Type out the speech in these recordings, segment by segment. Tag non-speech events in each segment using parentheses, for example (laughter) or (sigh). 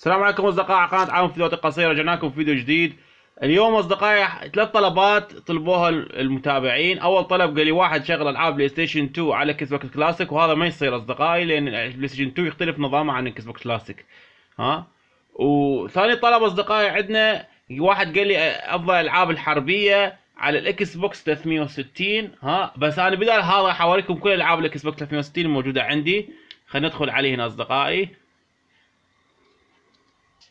السلام عليكم اصدقائي قناه عالم فيديوهات قصيره جناكم فيديو جديد اليوم اصدقائي ثلاث طلبات طلبوها المتابعين اول طلب قال لي واحد شغل العاب بلاي ستيشن 2 على كيس بوكس كلاسيك وهذا ما يصير اصدقائي لان البلاي ستيشن 2 يختلف نظامه عن كيس بوكس كلاسيك ها وثاني طلب اصدقائي عندنا واحد قال لي افضل العاب الحربيه على الاكس بوكس 360 ها بس انا بدال هذا حوريكم كل العاب الاكس بوكس 360 الموجوده عندي خلينا ندخل عليه هنا اصدقائي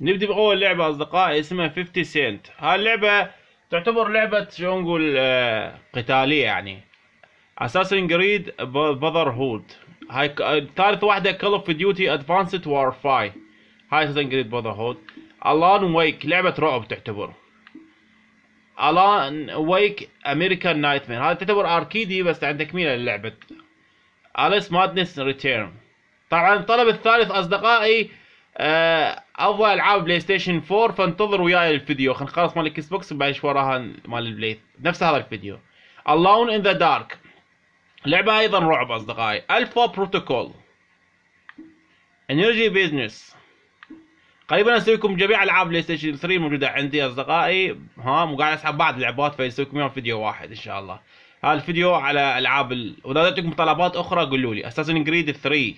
نبدأ بأول لعبة أصدقائي اسمها 50 سنت هاللعبة تعتبر لعبة شو نقول آه، قتالية يعني اساسن جريد بذر هود هاي ثالث واحدة كول اوف ديوتي ادفانسد وار 5 هاي اساسن جريد بذر هود الان ويك لعبة رعب تعتبر الان ويك امريكان نايت مير هاي تعتبر اركيدي بس عندك تكملة للعبة اليس مادنس ريتيرن طبعا الطلب الثالث اصدقائي آه افضل العاب بلاي ستيشن 4 فانتظروا وياي الفيديو خلينا نخلص مال الاكس بوكس شوي وراها مال البلاي نفس هذا الفيديو Alone ان ذا دارك لعبه ايضا رعب اصدقائي الفا بروتوكول انرجي بيزنس قريبا اسوي لكم جميع العاب بلاي ستيشن 3 موجوده عندي اصدقائي ها مو قاعد اسحب بعض اللعبات فيسوي لكم اياهم فيديو واحد ان شاء الله هذا الفيديو على العاب ال... واذا عندكم طلبات اخرى قولوا لي اساسن جريد 3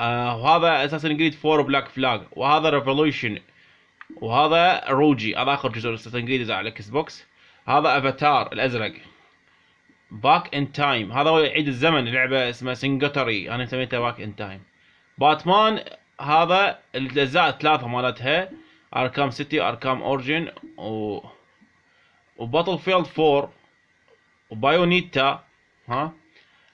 آه وهذا اساسن جريد 4 بلاك فلاج وهذا ريفولوشن وهذا روجي هذا اخر جزء اساسن جريد على الاكس بوكس هذا افاتار الازرق باك ان تايم هذا هو يعيد الزمن لعبه اسمها سنجتري انا سميتها باك ان تايم باتمان هذا الاجزاء الثلاثه مالتها اركام سيتي اركام اورجن و وباتل فيلد 4 وبايونيتا ها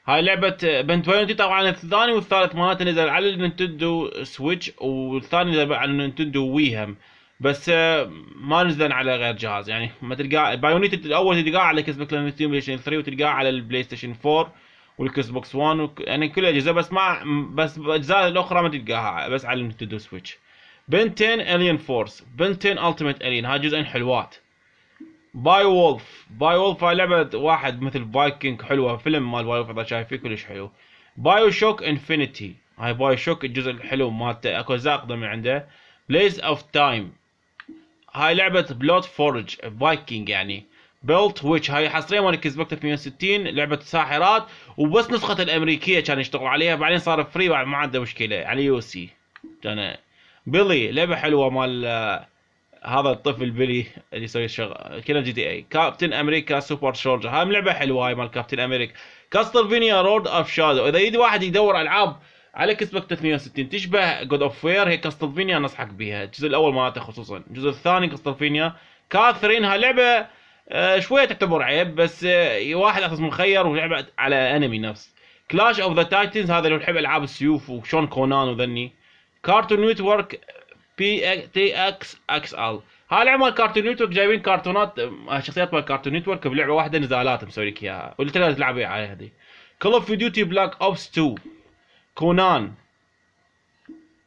هاي لعبة بنت بيونتي طبعا الثاني والثالث مالته نزل على النينتندو سويتش والثاني نزل على النينتندو وي هم بس آه، ما نزلن على غير جهاز يعني ما تلقاه بايونيتا الاول تلقاه على كيس بوكس 3 وتلقاه على البلاي ستيشن 4 والكس بوكس 1 وك... يعني كل الاجهزه بس ما بس الاجزاء الاخرى ما تلقاها بس على النينتندو سويتش بنتين الين فورس بنتين التيمت الين هاي جزئين حلوات باي وولف باي وولف هاي لعبه واحد مثل فايكنج حلوه فيلم مال باي وولف اذا شايفيه كلش حلو بايو شوك انفينيتي هاي بايو شوك الجزء الحلو مالته اكو اجزاء اقدم من عنده بليز اوف تايم هاي لعبه بلود فورج فايكنج يعني بيلت ويتش هاي حصريا مال كيز بوك 360 لعبه ساحرات وبس نسخه الامريكيه كان يشتغلوا عليها بعدين صار فري بعد ما عنده مشكله على يو سي كان بيلي لعبه حلوه مال آه، هذا الطفل بيلي اللي يسوي الشغل كلها جي تي اي كابتن امريكا سوبر سولجر هاي لعبه حلوه هاي مال كابتن امريكا كاستلفينيا رود اوف شادو اذا يجي واحد يدور العاب على كسبك 360 تشبه جود اوف وير هي كاستلفينيا انصحك بيها الجزء الاول مالته خصوصا الجزء الثاني كاستلفينيا كاثرين هاي لعبه آه، شويه تعتبر عيب بس آه، واحد اساس مخير ولعبه على انمي نفس كلاش اوف ذا تايتنز هذا اللي يحب العاب السيوف وشون كونان وذني كارتون نيتورك بي تي اكس اكس ال هاي هالعمر كارتون نتورك جايبين كرتونات آه، شخصيات مال كارتون نتورك بلعبه واحده نزالات مسوي لك اياها واللي تقدر تلعب عليها هذي كول اوف ديوتي بلاك اوبس 2 كونان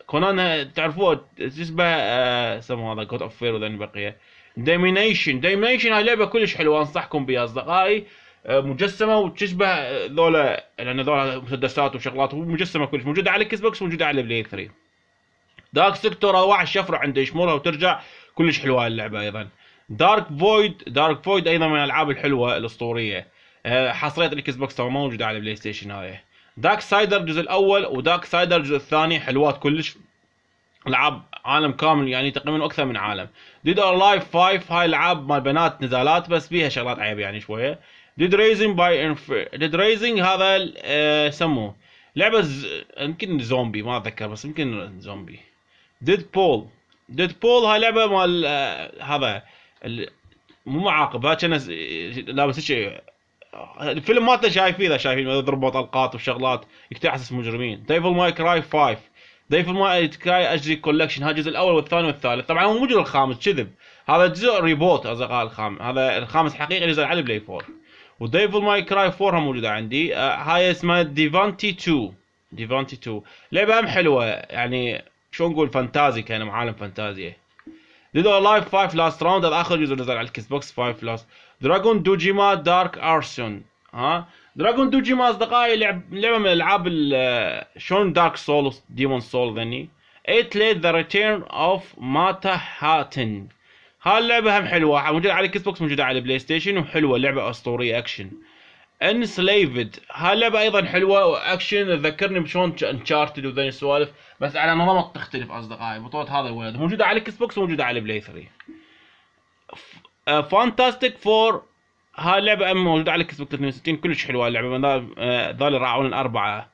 كونان تعرفوه اسمه آه، سموه هذا جود اوف فير وذن البقيه دايمينيشن دايمينيشن هاي لعبه كلش حلوه انصحكم بها اصدقائي آه، مجسمه وتشبه ذولا لان ذولا مسدسات وشغلات ومجسمه كلش موجوده على الكس بوكس وموجوده على البلاي 3 دارك سيكتور واحد الشفره عنده يشمرها وترجع كلش حلوه اللعبه ايضا دارك فويد دارك فويد ايضا من الالعاب الحلوه الاسطوريه آه، حصريه الاكس بوكس تو موجوده على البلاي ستيشن هاي دارك سايدر الجزء الاول ودارك سايدر الجزء الثاني حلوات كلش العاب عالم كامل يعني تقريبا اكثر من عالم ديد اور لايف 5 هاي العاب مال بنات نزالات بس بيها شغلات عيب يعني شويه ديد ريزنج باي انف... ديد ريزنج هذا آه، سموه لعبه ز... يمكن زومبي ما اتذكر بس يمكن زومبي ديد بول ديد بول هاي لعبه مال آه، هذا مو معاقب كان لابس شيء آه، الفيلم مالته شايفينه شايفين يضربوا طلقات وشغلات يكتحسس مجرمين ديفل ماي كراي 5 ديفل ماي كراي اجري كولكشن هذا الجزء الاول والثاني والثالث طبعا هو موجود الخامس كذب هذا جزء ريبوت اصدقاء الخامس هذا الخامس حقيقي نزل على بلاي 4 وديفل ماي كراي 4 موجوده عندي آه، هاي اسمها ديفانتي 2 ديفانتي 2 لعبه هم حلوه يعني شو نقول فانتازي كان عالم فانتازيا ديد اور لايف 5 لاست راوند هذا اخر جزء نزل على الكس بوكس 5 لاست دراجون دوجيما دارك ارسون ها دراجون دوجيما اصدقائي لعب لعبه من العاب شلون دارك سول ديمون سول ذني ايت ليت ذا ريتيرن اوف ماتا هاتن هاللعبه اللعبه هم حلوه موجوده على الكس بوكس موجوده على البلاي ستيشن وحلوه لعبه اسطوريه اكشن انسليفد هاللعبه ايضا حلوه واكشن تذكرني بشون انشارتد وذي السوالف بس على نمط تختلف اصدقائي بطوله هذا الولد موجوده على الاكس بوكس وموجوده على البلاي 3 فانتاستيك فور هاللعبه موجوده على الاكس بوكس 62 كلش حلوه اللعبه ذول آه، راعون الاربعه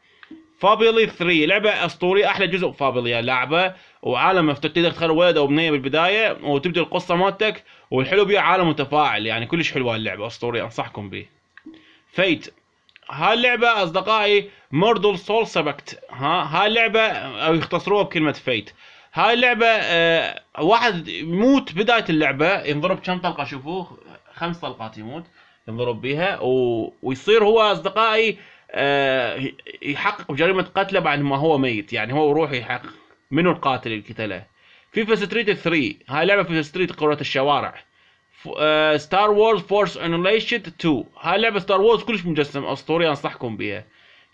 فابيلي 3 لعبه اسطوريه احلى جزء فابيلي لعبه وعالم مفتوح تقدر تختار ولد او بنيه بالبدايه وتبدا القصه مالتك والحلو بيها عالم متفاعل يعني كلش حلوه اللعبه اسطوريه انصحكم بيه فايت هاللعبة أصدقائي موردل سول سبكت ها هاللعبة أو يختصروها بكلمة فيت هاي اللعبة آه واحد يموت بداية اللعبة ينضرب كم طلقة شوفوه خمس طلقات يموت ينضرب بها و... ويصير هو أصدقائي آه يحقق بجريمة قتله بعد ما هو ميت يعني هو يروح يحقق منو القاتل اللي قتله فيفا ستريت 3 هاي لعبة فيفا ستريت كرة الشوارع ستار وورز فورس انوليشد 2 هاي لعبه ستار وورز كلش مجسم اسطوري انصحكم بيها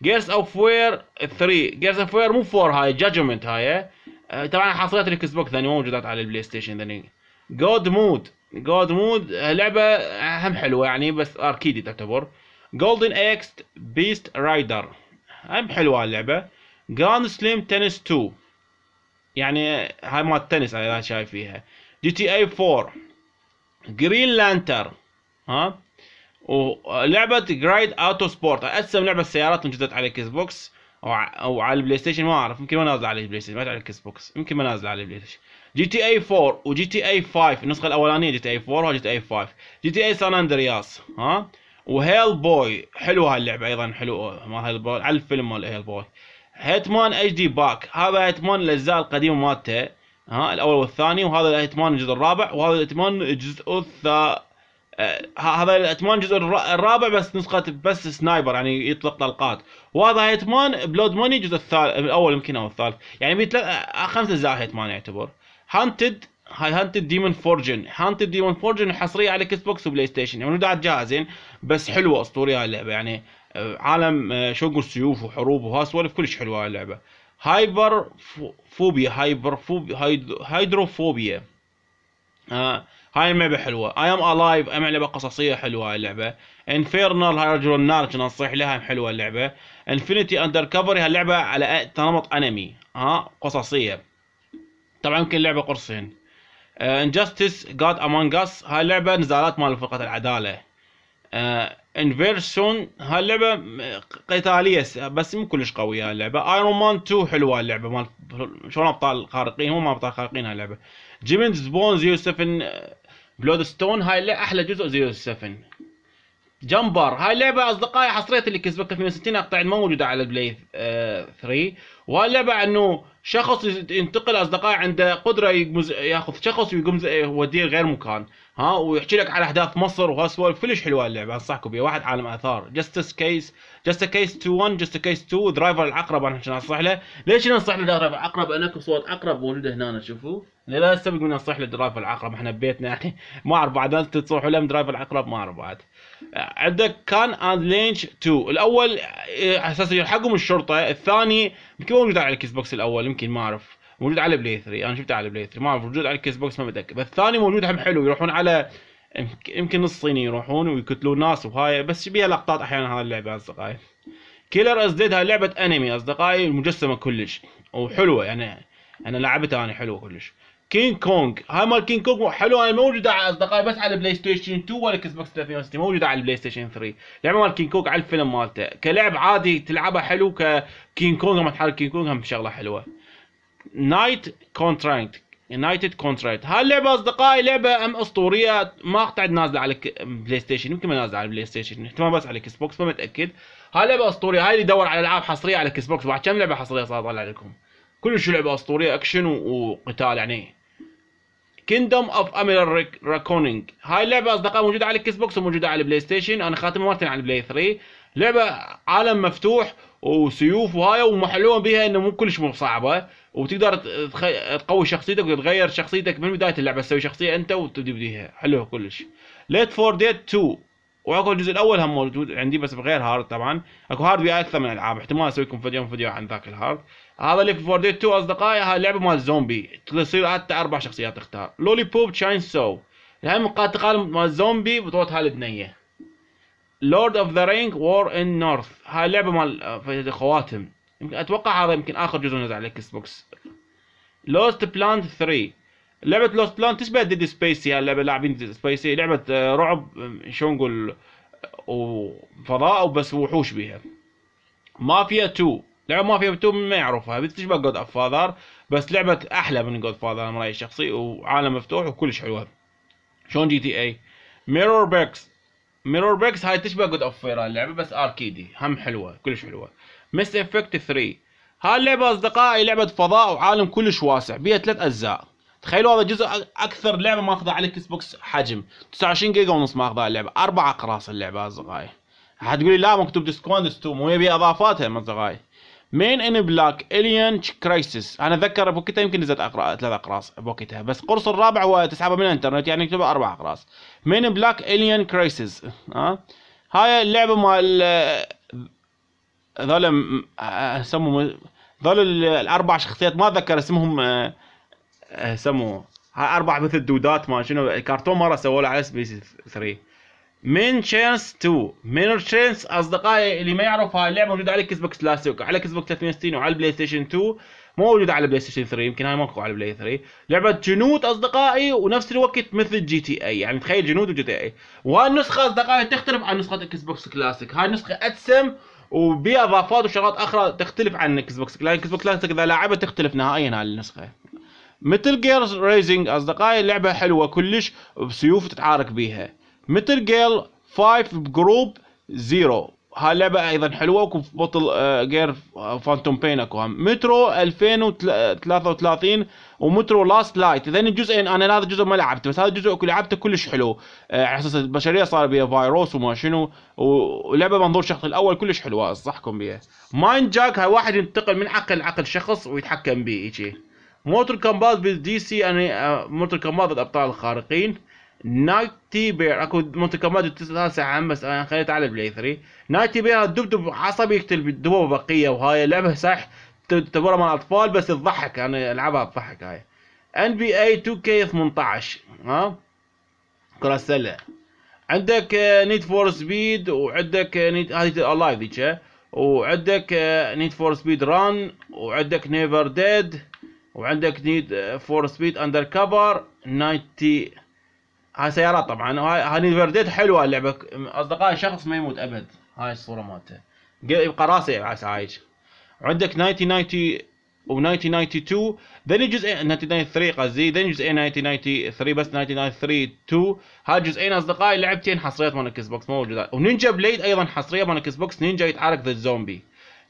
جيرس اوف وير 3 جيرس اوف وير مو 4 هاي جادجمنت هاي آه، طبعا حصريات الاكس بوكس ثاني مو موجودات على البلاي ستيشن ثاني جود مود جود مود لعبه آه، هم حلوه يعني بس اركيدي تعتبر جولدن اكس بيست رايدر هم حلوه اللعبه جراند سليم تنس 2 يعني هاي مال التنس انا شايف فيها جي تي اي 4 جرين لانتر ها ولعبه جرايد اوتو سبورت اسم لعبه سيارات انجزت على اكس بوكس او او على البلاي ستيشن ما اعرف يمكن ما نازله على البلاي ستيشن ما على الاكس بوكس يمكن ما نازله على البلاي ستيشن جي تي اي 4 وجي تي اي 5 النسخه الاولانيه جي تي اي 4 وجي تي اي 5 جي تي اي سان اندرياس ها وهيل بوي حلوه هاللعبه ايضا حلوه مال هيل بوي على الفيلم مال هيل بوي هيتمان اتش دي باك هذا هيتمان الاجزاء القديمه مالته ها الاول والثاني وهذا الائتمان الجزء الرابع وهذا الائتمان الجزء الثا آه، هذا الائتمان الجزء الرابع بس نسخه بس سنايبر يعني يطلق طلقات وهذا هيتمان بلود موني الجزء الثالث الاول يمكن او الثالث يعني بيتل... آه، خمس اجزاء هيتمان يعتبر هانتد هاي هانتد ديمون فورجن هانتد ديمون فورجن حصريه على كيس بوكس وبلاي ستيشن يعني مودات جاهزين بس حلوه اسطوريه هاي اللعبه يعني آه، عالم شو اقول سيوف وحروب سوالف كلش حلوه هاي اللعبه هايبر هايبرفوبيا هايبرفوبيا هيدروفوبيا آه. هاي اللعبة حلوة اي ام الايف ام لعبة قصصية حلوة هاي اللعبة انفيرنال هاي رجل النار نصيح لها حلوة اللعبة انفينيتي اندر كفر هاي اللعبة على نمط انمي ها آه، قصصية طبعا يمكن لعبة قرصين انجستس جاد امونج اس هاي اللعبة نزالات مال فرقة العدالة انفيرسون آه، هاللعبه قتاليه بس مو كلش قويه اللعبه ايرون مان 2 حلوه اللعبه مال شلون ابطال خارقين هم ابطال خارقين هاللعبه جيمينز بون زيرو 7 بلود ستون هاي اللي احلى جزء زيرو 7 جمبر هاي اللعبة اصدقائي حصريت اللي في 62 اقطع ما موجودة على البلاي 3 وهاي اللعبة انه شخص ينتقل اصدقائي عنده قدره يقمز ياخذ شخص ويقوم يوديه غير مكان ها ويحكي لك على احداث مصر وهالسوالف كلش حلوه اللعبه انصحكم بها واحد عالم اثار جستس كيس جستس كيس 2 1 جستس كيس 2 درايفر العقرب انا انصح له ليش ننصح له درايفر العقرب انا اكو صوت عقرب موجود هنا شوفوا لا سبق من ننصح له درايفر العقرب احنا ببيتنا يعني ما اعرف بعد تصوحوا لهم درايفر العقرب ما اعرف بعد عندك كان اند لينش 2 الاول آه، على اساس يلحقهم الشرطه الثاني يمكن موجود على الكيس بوكس الاول يمكن ما اعرف موجود على بلاي 3 انا شفته على بلاي 3 ما اعرف موجود على الكيس بوكس ما بتذكر بس الثاني موجود هم حلو يروحون على يمكن نص صيني يروحون ويقتلون ناس وهاي بس بيها لقطات احيانا هذه اللعبه اصدقائي كيلر از ديد هاي لعبه انمي اصدقائي مجسمه كلش وحلوه يعني انا لعبتها انا حلوه كلش كينج كونج هاي مال كينج كونج حلو هاي موجوده على اصدقائي بس على البلاي ستيشن 2 ولا اكس بوكس 360 موجوده على البلاي ستيشن 3 لعبه مال كينج كونج على الفيلم مالته كلعب عادي تلعبها حلو ككينج كونج لما تحرك كينج كونج هم شغله حلوه نايت كونتراكت يونايتد كونتراكت هاي اللعبه اصدقائي لعبه ام اسطوريه ما قطعت نازله على بلاي ستيشن يمكن ما نازله على بلاي ستيشن احتمال بس على اكس بوكس ما متاكد هاي لعبه اسطوريه هاي اللي يدور على العاب حصريه على اكس بوكس بعد كم لعبه حصريه صارت طالع لكم شو لعبه اسطوريه اكشن وقتال يعني كيندوم اوف امير راكونينج هاي اللعبه اصدقاء موجوده على الكيس بوكس وموجوده على البلاي ستيشن انا خاتمها مرتين على البلاي 3 لعبه عالم مفتوح وسيوف وهاي ومحلوه بها انه مو كلش مو صعبه وتقدر تقوي شخصيتك وتغير شخصيتك من بدايه اللعبه تسوي شخصيه انت وتبدي بيها حلوه كلش ليت فور ديد 2 واكو الجزء الاول هم موجود عندي بس بغير هارد طبعا اكو هارد وياه اكثر من العاب احتمال اسوي لكم فيديو فيديو عن ذاك الهارد هذا في فور ديت 2 اصدقائي هاي لعبه مال زومبي تصير حتى اربع شخصيات تختار لولي بوب تشاين سو الهم قاتقال مال زومبي بطولة هاي البنيه لورد اوف ذا رينج وور ان نورث هاي لعبه مال خواتم يمكن اتوقع هذا يمكن اخر جزء نزل على الاكس بوكس لوست بلاند 3 لعبه لوست بلان تشبه ديد سبيس يعني لعبه لاعبين ديد سبيس لعبه رعب آه، شو نقول آه، وفضاء وبس وحوش بيها مافيا 2 لعبه مافيا 2 ما يعرفها بتشبه جود اوف فاذر بس لعبه احلى من جود فاذر انا رايي الشخصي وعالم مفتوح وكلش حلوه شلون جي تي اي ميرور بيكس ميرور بيكس هاي تشبه جود اوف فيرا اللعبه بس اركيدي هم حلوه كلش حلوه ميست افكت 3 هاي اللعبه اصدقائي لعبه فضاء وعالم كلش واسع بيها ثلاث اجزاء تخيلوا هذا جزء اكثر لعبه ماخذه على الاكس بوكس حجم 29 جيجا ونص ماخذه اللعبه اربع اقراص اللعبه اصدقائي حتقولي لا مكتوب 2 مو يبي اضافاتها اصدقائي مين ان بلاك الين كرايسيس انا اتذكر بوقتها يمكن نزلت اقرا ثلاث اقراص بوقتها بس قرص الرابع وتسحبه من الانترنت يعني يكتبه اربع اقراص مين ان بلاك الين كرايسيس ها هاي اللعبه مال ذول سموا ذول الاربع شخصيات ما اتذكر اسمهم أه آه، سموه هاي اربع مثل دودات ما شنو كرتون مره سووا له على اس بي 3 من تشينس 2 من تشينس اصدقائي اللي ما يعرف هاي اللعبه موجوده على اكس بوكس كلاسيك على اكس بوكس 360 وعلى البلاي ستيشن 2 مو موجوده على البلاي ستيشن 3 يمكن هاي ماكو على البلاي 3 لعبه جنود اصدقائي ونفس الوقت مثل جي تي اي يعني تخيل جنود وجي تي اي وهاي النسخه اصدقائي تختلف عن نسخه اكس بوكس كلاسيك هاي النسخه ادسم وبها اضافات وشغلات اخرى تختلف عن اكس بوكس كلاسيك اكس بوكس كلاسيك اذا لعبت تختلف نهائيا هاي النسخه متل جير ريزنج اصدقائي لعبه حلوه كلش بسيوف تتعارك بيها متل جيل 5 جروب زيرو هاي لعبة ايضا حلوة اكو بطل جير فانتوم بين اكو هم مترو 2033 ومترو لاست لايت اذا الجزئين انا هذا الجزء ما لعبته بس هذا الجزء لعبته كلش حلو آه، على اساس البشرية صار بيها فيروس وما شنو ولعبة منظور الشخص الاول كلش حلوة انصحكم بيها ماين جاك هاي واحد ينتقل من عقل لعقل شخص ويتحكم بيه هيجي موتر كومبات بالدي سي يعني موتر كومبات بالابطال الخارقين نايتي بير اكو موتر كومبات التاسع هم بس انا خليت على بلاي 3 نايتي بير الدبدب عصبي يقتل بالدبوبه بقيه وهاي لعبه صح تعتبرها مال اطفال بس تضحك انا العبها تضحك هاي ان بي اي 2 كي 18 ها كره السله عندك نيد فور سبيد وعندك نيد آه، هذه اللايف ذيك آه. وعندك نيد فور سبيد ران وعندك نيفر ديد وعندك نيد فور سبيد اندر كفر 90 هاي سيارات طبعا هاي نيد فير حلوه اللعبه اصدقائي شخص ما يموت ابد هاي الصوره مالته يبقى راسه على سعايج وعندك 1990 و 1992 ذني جزئين 1993 قصدي ذني جزئين 1993 بس 1993 2 هاي جزئين اصدقائي لعبتين حصريات مال اكس بوكس موجودات ونينجا بليد ايضا حصريه مال اكس بوكس نينجا يتعارك ذا زومبي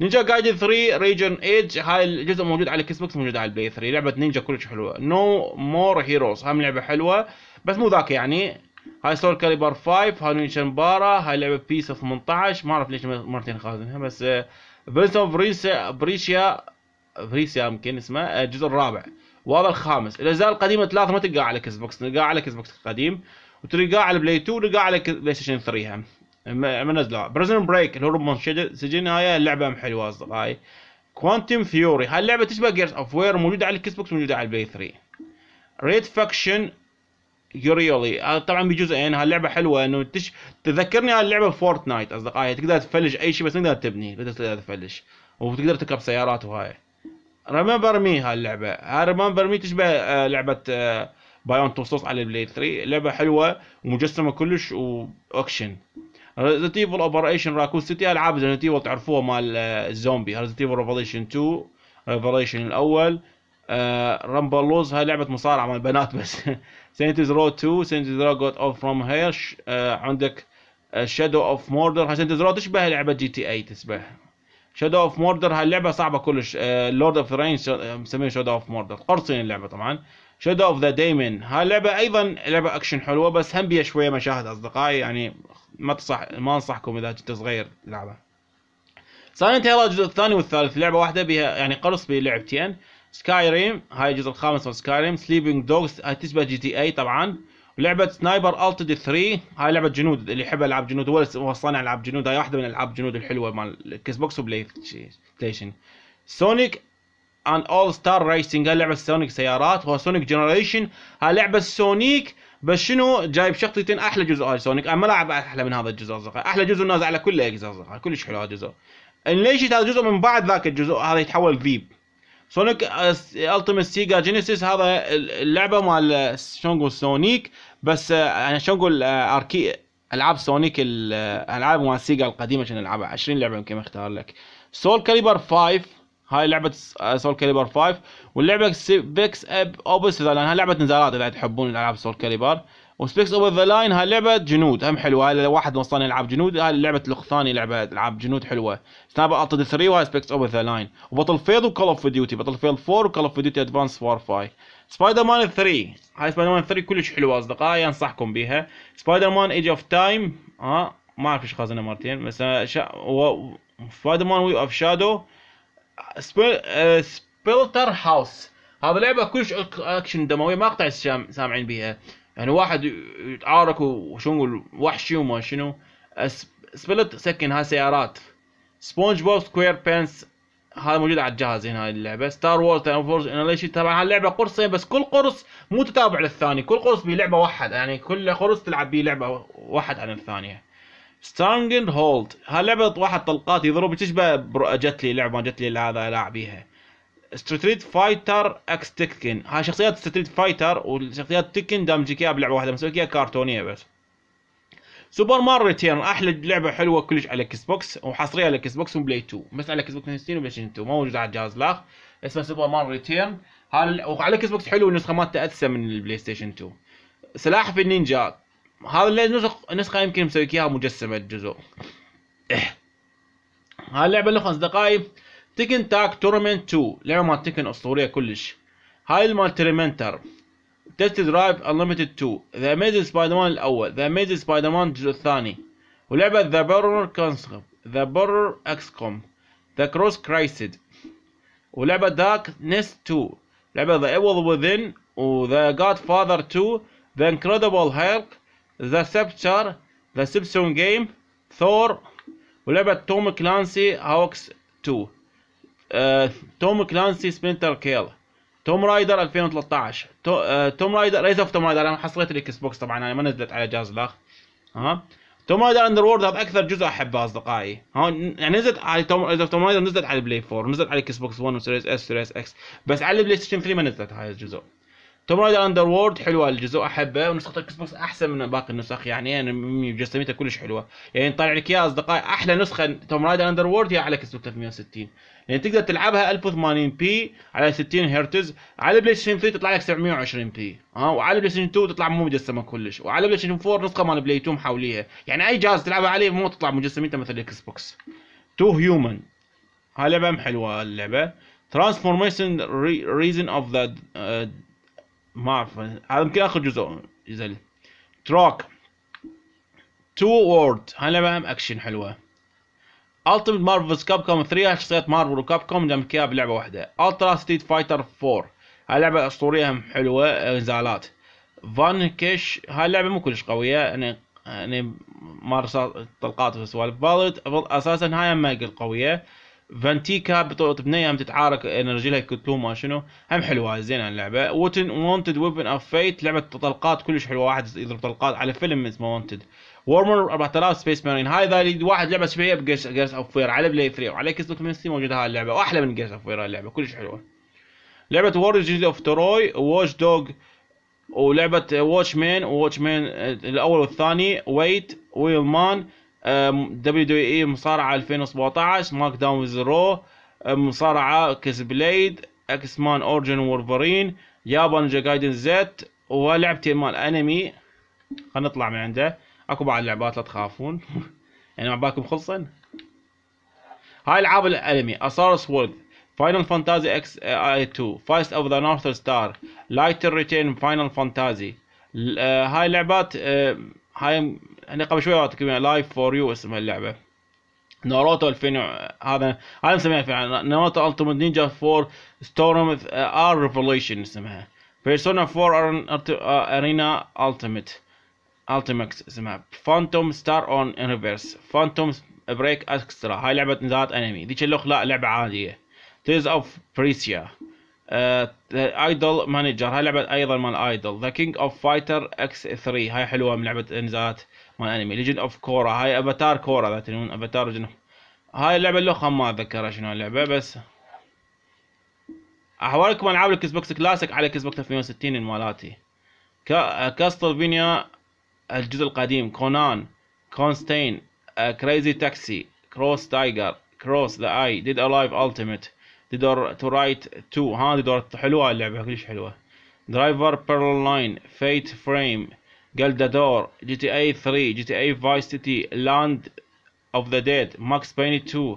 نينجا جايدن 3 ريجن ايج هاي الجزء موجود على الاكس بوكس موجود على البلاي 3 لعبه نينجا كلش حلوه نو مور هيروز هم لعبه حلوه بس مو ذاك يعني هاي سول كاليبر 5 هاي نينجا بارا هاي لعبه بيس 18 ما اعرف ليش مرتين خازنها بس برنس اوف بريسيا بريسيا بريسيا يمكن اسمه آه، الجزء الرابع وهذا الخامس الاجزاء القديمه ثلاثه ما تلقاها على الاكس بوكس تلقاها على الاكس بوكس القديم وتلقاها على بلاي 2 وتلقاها على بلاي ستيشن 3 هم ما نزلوها بريزن بريك الهروب من سجن هاي اللعبه هم حلوه اصدقائي كوانتم ثيوري هاي اللعبه تشبه جيرز اوف وير موجوده على الكس بوكس موجوده على البلاي 3 ريد فاكشن يوريولي طبعا بجزئين هاي اللعبه حلوه انه تش... تذكرني اللعبه فورتنايت اصدقائي تقدر تفلش اي شيء بس تقدر تبني تقدر تفلش وتقدر تركب سيارات وهاي ريمبر مي هاي هاي ريمبر مي تشبه آه، لعبه بايون آه، توصوص على البلاي 3 لعبه حلوه ومجسمه كلش واكشن ريزنت ايفل اوبريشن راكون سيتي العاب ريزنت ايفل تعرفوها مال آه، الزومبي ريزنت ايفل ريفوليشن 2 ريفوليشن الاول آه رامبلوز هاي لعبه مصارعه مال بنات بس سينتيز رو 2 سينتيز رو جوت اوف فروم هيرش عندك شادو اوف موردر هاي سينتيز رو تشبه لعبه جي تي اي تشبه شادو اوف موردر هاي اللعبه صعبه كلش لورد اوف رينز مسميها شادو اوف موردر قرصين اللعبه طبعا شادو اوف ذا دايمن هاي اللعبه ايضا لعبه اكشن حلوه بس هم بيها شويه مشاهد اصدقائي يعني ما تصح ما انصحكم اذا كنت صغير لعبه سايلنت هيل الجزء الثاني والثالث لعبه واحده بها يعني قرص بلعبتين سكاي ريم هاي الجزء الخامس من سكاي ريم سليبنج دوغز هاي تشبه جي تي اي طبعا ولعبه سنايبر التد 3 هاي لعبه جنود اللي يحب العاب جنود هو صانع العاب جنود هاي واحده من العاب جنود الحلوه مال كيس بوكس وبلاي ستيشن سونيك اند اول ستار ريسنج هاي لعبه سونيك سيارات هو سونيك جنريشن هاي لعبه سونيك بس شنو جايب شخصيتين احلى جزء هاي سونيك انا ما لعب احلى من هذا الجزء اصدقائي احلى جزء نازل على كل اجزاء كلش حلو هذا الجزء ليش هذا الجزء من بعد ذاك الجزء هذا يتحول ذيب سونيك التيمت سيجا جينيسيس هذا اللعبه مال شلون سونيك بس آه، انا شلون اقول آه، اركي العاب سونيك الالعاب آه، مال سيجا القديمه كنا نلعبها 20 لعبه يمكن اختار لك سول كاليبر 5 هاي لعبه سول كاليبر 5 واللعبه سبيكس اب اوبس ذا لاين هاي لعبه نزالات اذا تحبون العاب سول كاليبر وسبيكس اوبس ذا لاين هاي لعبه جنود هم حلوه هاي واحد وصلنا يلعب جنود هاي لعبه الاخ ثاني لعبه العاب جنود حلوه سناب اتد 3 وهاي سبيكس اوبس ذا لاين وبطل فيلد وكول اوف ديوتي بطل فيلد 4 وكول اوف ديوتي ادفانس وار 5 سبايدر مان 3 هاي سبايدر مان 3 كلش حلوه اصدقائي انصحكم بها سبايدر مان ايج اوف تايم ها ما اعرف ايش خازنها مرتين بس آه، شا... و... سبايدر مان وي اوف شادو سبيل... سبيلتر هاوس هذا لعبه كلش اكشن دمويه ما اقطع سامعين بيها يعني واحد يتعارك وشو نقول وحشي وما شنو آه، سبلت سكن هاي سيارات سبونج بوب سكوير بانس هذا موجود على الجهاز هنا هاي اللعبه ستار وورز فورز اناليشن طبعا اللعبه قرصين بس كل قرص مو تتابع للثاني كل قرص لعبه واحد يعني كل قرص تلعب به لعبه واحد عن الثانيه ستانجند هولد هاللعبة واحد طلقات يضرب تشبه جت لي لعبة جت لي هذا لاعبيها ستريت فايتر اكس تكن هاي شخصيات ستريت فايتر وشخصيات تكن دامجيك اياها بلعبة واحدة مسوي كرتونية بس سوبر مار ريتيرن احلى لعبه حلوه كلش على الاكس بوكس وحصريه على الاكس بوكس وبلاي 2 بس على الاكس بوكس 60 وبلاي 2 موجود على الجهاز الاخ اسمه سوبر مار ريتيرن وعلى الاكس بوكس حلو النسخه مالته اتسى من البلاي ستيشن 2 سلاحف النينجا هذا اللي نسخ نسخه يمكن مسويك اياها مجسمه الجزء إيه. هاي اللعبه اللي خمس دقائق تيكن تاك تورمنت 2 لعبه مال تيكن اسطوريه كلش هاي مال تريمنتر تيست درايف انليمتد 2 ذا اميزنج سبايدر مان الاول ذا اميزنج سبايدر مان الجزء الثاني ولعبه ذا بيرور كونسكوم ذا بيرور اكس كوم ذا كروس كرايسيد ولعبه دارك نست 2 لعبه ذا ايفل وذين وذا جاد فاذر 2 ذا انكريدبل هيرك ذا سبتشر ذا سيبسون جيم ثور ولعبة توم كلانسي هاوكس 2 توم كلانسي سبينتر كيل توم رايدر 2013 توم رايدر ريز اوف توم رايدر انا حصلت الاكس بوكس طبعا انا ما نزلت على جهاز الاخ ها توم رايدر اندر وورد هذا اكثر جزء احبه اصدقائي ها يعني نزلت على توم ريز اوف توم رايدر نزلت على البلاي 4 نزلت على الاكس بوكس 1 وسيريس اس سيريس اكس بس على البلاي ستيشن 3 ما نزلت هاي الجزء توم رايدر اندر وورد حلوه الجزء احبه ونسخه الاكس بوكس احسن من باقي النسخ يعني انا مجسميتها كلش حلوه يعني طالع لك اياها اصدقائي احلى نسخه توم رايدر اندر وورد هي على اكس بوكس 360 يعني تقدر تلعبها 1080 بي على 60 هرتز على بلاي ستيشن 3 تطلع لك 720 بي ها أه؟ وعلى بلاي ستيشن 2 تطلع مو مجسمه كلش وعلى بلاي ستيشن 4 نسخه مال بلاي 2 محاوليها يعني اي جهاز تلعبها عليه مو تطلع مجسميته مثل الاكس بوكس تو هيومن هاي لعبه حلوه اللعبه ترانسفورميشن ريزن اوف ذا ما اعرف هذا يمكن اخر جزء يزل تراك تو وورد هلا لعبه اكشن حلوه التيمت مارفلز كاب كوم 3 شخصيات مارفل وكاب كوم دمك اياها بلعبه واحده الترا ستيت فايتر 4 هاي لعبه اسطوريه هم حلوه نزالات فان كيش هاي اللعبه مو كلش قويه يعني يعني مارس طلقات وسوالف فالت اساسا هاي ما قويه فانتيكا بطولة بنية تتعارك انرجي لها كتلوما شنو هم حلوة زينة اللعبة ووتن وونتد ويبن اوف فيت لعبة طلقات كلش حلوة واحد يضرب طلقات على فيلم اسمه وونتد وورمر 4000 سبيس مارين هاي ذا واحد لعبة شبيهة بجيرس جيرس اوف فير على بلاي 3 وعلى كيس بوكس موجودة هاي اللعبة واحلى من جيرس اوف فير هاي اللعبة كلش حلوة لعبة وورد اوف تروي ووش دوغ ولعبة واتش مان وواتش مان الاول والثاني ويت ويل مان دبليو دبليو اي مصارعه 2017 ماك داون رو مصارعه كيس بليد اكس مان اورجن وورفرين يابان جايدن زيت ولعبتين مال انمي خلينا نطلع من عنده اكو بعد لعبات لا تخافون (laughs) يعني بالكم خلصن هاي العاب الانمي اسارس وورد فاينل فانتازي اكس اي 2 فايست اوف ذا نورث ستار لايتر ريتين فاينل فانتازي هاي لعبات آه، هاي انا يعني قبل شوي اعطيكم لايف فور يو اسمها اللعبه ناروتو 2000 هذا هذا مسميها في ناروتو التيمت نينجا 4 ستورم ار ريفوليشن اسمها بيرسونا 4 ارينا التيمت التيمكس اسمها فانتوم ستار اون ان ريفيرس فانتوم بريك اكسترا هاي لعبه نزالات انمي ذيك الاخ لا لعبه عاديه تيز اوف بريسيا ايدول مانجر هاي لعبه ايضا مال ايدول ذا كينج اوف فايتر اكس 3 هاي حلوه من لعبه نزالات مال انمي ليجند اوف كورا هاي افاتار كورا ذا تنون افاتار جنو هاي اللعبه الاخرى ما اتذكرها شنو اللعبه بس احوالكم العاب الاكس بوكس كلاسيك على كس بوكس 360 مالاتي كاستلفينيا الجزء القديم كونان كونستين كريزي تاكسي كروس تايجر كروس ذا اي ديد الايف التيميت ديد اور تو رايت تو ها ديد اور حلوه اللعبه كلش حلوه درايفر بيرل لاين فيت فريم جلدادور جي تي اي 3 جي تي اي فايس سيتي لاند اوف ذا ديد ماكس بيني 2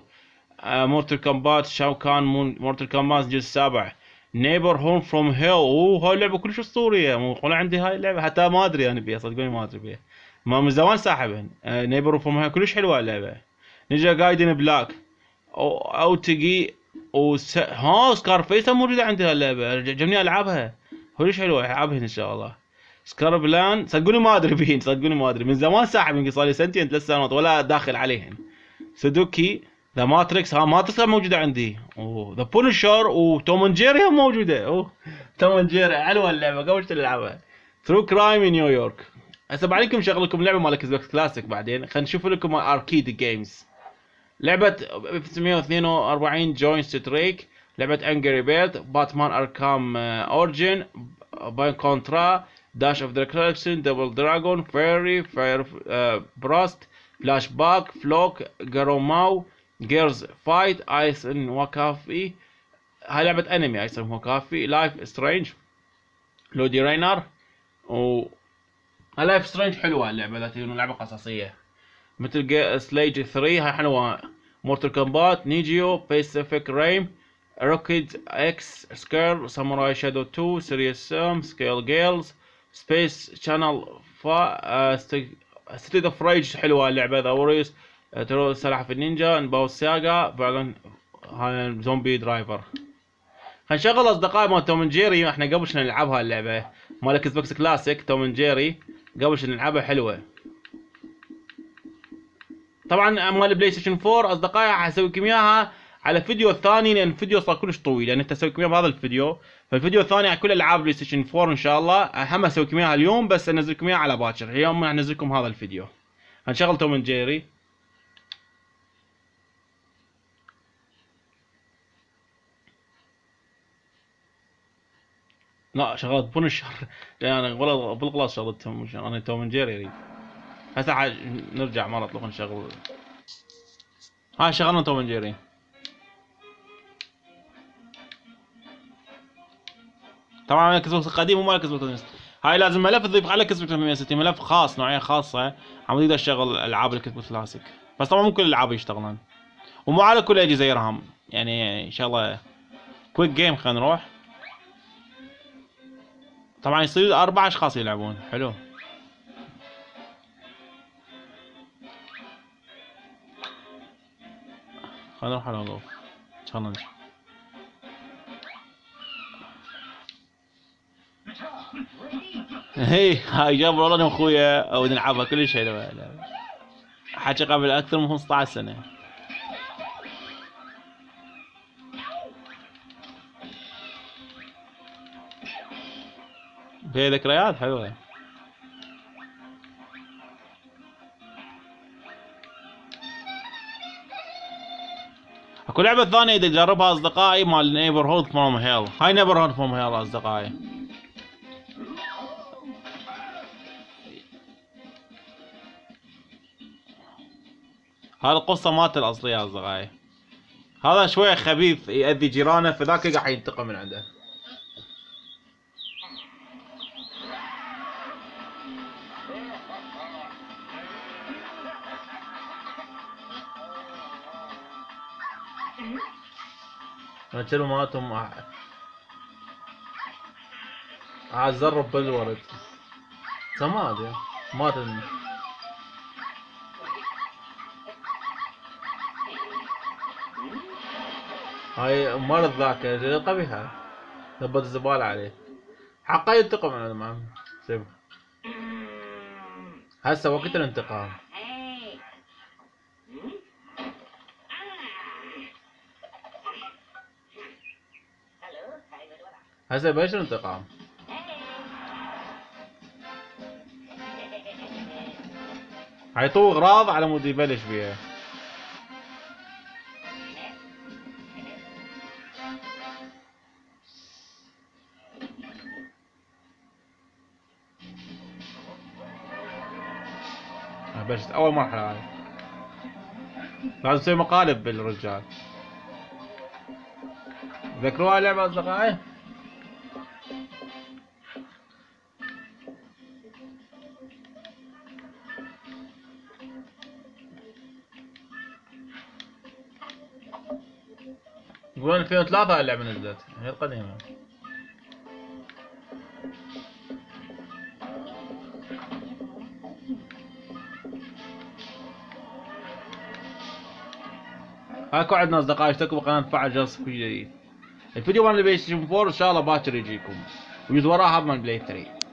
مورتل كومبات شاو كان مورتل كومبات الجزء السابع نيبر هوم فروم هيل اوه هاي اللعبه كلش اسطوريه مو ولا عندي هاي اللعبه حتى ما ادري انا بيها صدقوني ما ادري بيها ما من زمان ساحبهن نيبر فروم هيل كلش حلوه اللعبه نينجا جايدن بلاك او او تجي وس... ها سكارفيس موجوده عندي هاللعبه عجبني العبها كلش حلوه العبها ان شاء الله سكاربلان صدقوني ما ادري بهن صدقوني ما ادري من زمان ساحب يمكن صار لي سنتين ثلاث سنوات ولا داخل عليهن سودوكي ذا ماتريكس ها ماتريكس موجوده عندي ذا بونشر وتوم اند جيري موجوده اوه توم اند جيري حلوه اللعبه قبل تلعبها ترو كرايم ان نيويورك هسه بعليكم شغلكم لكم لعبه مال اكس بوكس كلاسيك بعدين خلينا نشوف لكم اركيد جيمز لعبه 1942 جوينت ستريك لعبه انجري بيرد باتمان اركام اورجن باين كونترا داش اوف the دبل دراجون فيري فاير Fire فلاش باك فلوك Flock جاروماو جيرز فايت ايس ان وكافي هاي لعبة انمي ايس ان وكافي لايف سترينج لودي رينر و لايف سترينج حلوة اللعبة ذاتي لعبة قصصية مثل سليج 3 هاي حلوة مورتال كومبات نيجيو بيسيفيك ريم روكيد اكس سكير ساموراي شادو 2 سيريس سام سكيل جيلز سبيس شانل فا ستريت اوف ريج حلوه اللعبه ذا وريس ترو سلاحف النينجا نباو السياقه فالون زومبي درايفر خلينا نشغل اصدقائي مال توم جيري احنا قبل شنو نلعبها اللعبه مال اكس بوكس كلاسيك توم جيري قبل شنو نلعبها حلوه طبعا مال بلاي ستيشن 4 اصدقائي حسوي لكم اياها على فيديو ثاني لان الفيديو صار كلش طويل لان يعني انت اسوي لكم هذا الفيديو فالفيديو الثاني على كل العاب بلاي ستيشن 4 ان شاء الله هم اسوي لكم اياها اليوم بس انزل لكم اياها على باكر اليوم راح انزل لكم هذا الفيديو هنشغل توم جيري لا شغلت بونشر (laughs) انا غلط بالغلط شغلتهم انا توم جيري اريد هسه نرجع مره نطلق نشغل هاي شغلنا توم جيري طبعا انا كسبه قديم وما كسبه 360 هاي لازم ملف تضيف على بوكس 360 ملف خاص نوعيه خاصه عم تقدر تشغل العاب بوكس كلاسيك بس طبعا مو كل الالعاب يشتغلون ومو على كل الاجهزه يرهم يعني ان شاء الله كويك جيم خلينا نروح طبعا يصير اربع اشخاص يلعبون حلو خلينا نروح على غوف تشالنج ايه هاي جاب والله انا اخويا او نلعبها كل شيء حكي قبل اكثر من 15 سنه فيها ذكريات حلوه اكو لعبه ثانيه اذا جربها اصدقائي مال نيبر هود فروم هيل هاي نيبر هود فروم هيل اصدقائي هاي القصة مات الأصلية يا أصدقائي هذا شوية خبيث يأذي جيرانه فذاك قاعد ينتقم من عنده نتلو ماتهم عزروا بالورد ما ادري ما ادري هاي مرض ذاك بها ثبت الزبالة عليه حقه ينتقم على الإمام سيب هسه وقت الانتقام هسه بيش الانتقام طوق غراض على مود يبلش بيها بس اول مرحله هاي لازم نسوي مقالب بالرجال هاي اللعبه اصدقائي يقولون 2003 اللعبه نزلت هي القديمه هاكو عندنا اصدقاء اشتركوا بقناه فعل جرس فيديو جديد الفيديو مال بلاي ستيشن 4 ان شاء الله باكر يجيكم ويجوز وراها مال بلاي 3